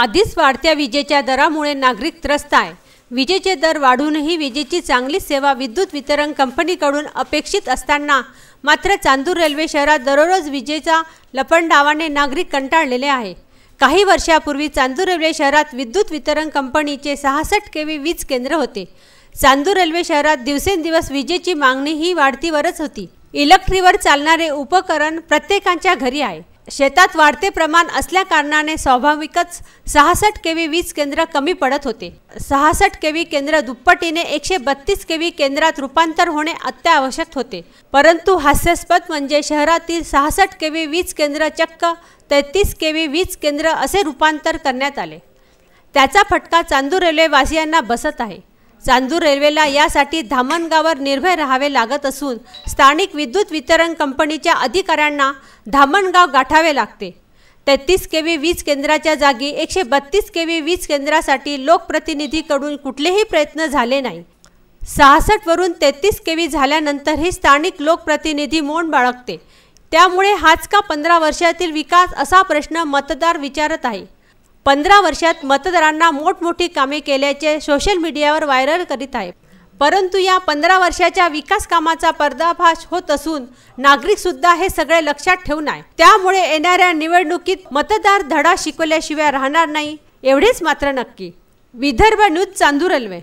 आधीच वाढत्या विजेच्या दरामुळे नागरिक त्रस्त आहे विजेचे दर वाढूनही विजेची चांगली सेवा विद्युत वितरण कंपनीकडून अपेक्षित असताना मात्र चांदूर रेल्वे शहरात दररोज विजेचा लपंडावाने नागरिक कंटाळलेले आहे काही वर्षापूर्वी चांदूर रेल्वे शहरात विद्युत वितरण कंपनीचे सहासष्ट केवी वीज केंद्र होते चांदूर रेल्वे शहरात दिवसेंदिवस विजेची मागणी ही वाढतीवरच होती इलेक्ट्रीवर चालणारे उपकरण प्रत्येकाच्या घरी आहे शेतात वाढते प्रमाण असल्याकारणाने स्वाभाविकच सहासष्ट के व्ही वीज केंद्र कमी पडत होते सहासष्ट के व्ही केंद्र दुप्पटीने एकशे बत्तीस के व्ही केंद्रात रूपांतर होणे अत्यावश्यक होते परंतु हास्यास्पद म्हणजे शहरातील सहासष्ट के वीज केंद्र चक्क तेहतीस के व्ही वीज केंद्र असे रूपांतर करण्यात आले त्याचा फटका चांदूर रेल्वेवासियांना बसत आहे चांदूर रेल्वेला यासाठी धामणगावर निर्भय राहावे लागत असून स्थानिक विद्युत वितरण कंपनीच्या अधिकाऱ्यांना धामणगाव गाठावे लागते तेहतीस के वीज केंद्राच्या जागी एकशे बत्तीस के वीज केंद्रासाठी लोकप्रतिनिधीकडून कुठलेही प्रयत्न झाले नाही सहासष्टवरून तेहतीस के व्ही झाल्यानंतरही स्थानिक लोकप्रतिनिधी मौन बाळगते त्यामुळे हाच का पंधरा वर्षातील विकास असा प्रश्न मतदार विचारत आहे पंधरा वर्षात मतदारांना मोठमोठी कामे केल्याचे सोशल मीडियावर व्हायरल करीत आहे परंतु या पंधरा वर्षाच्या विकास कामाचा पर्दाफाश होत असून नागरिक सुद्धा हे सगळे लक्षात ठेवून आहे त्यामुळे येणाऱ्या निवडणुकीत मतदार धडा शिकवल्याशिवाय राहणार नाही एवढेच मात्र नक्की विदर्भ न्यूज चांदू रेल्वे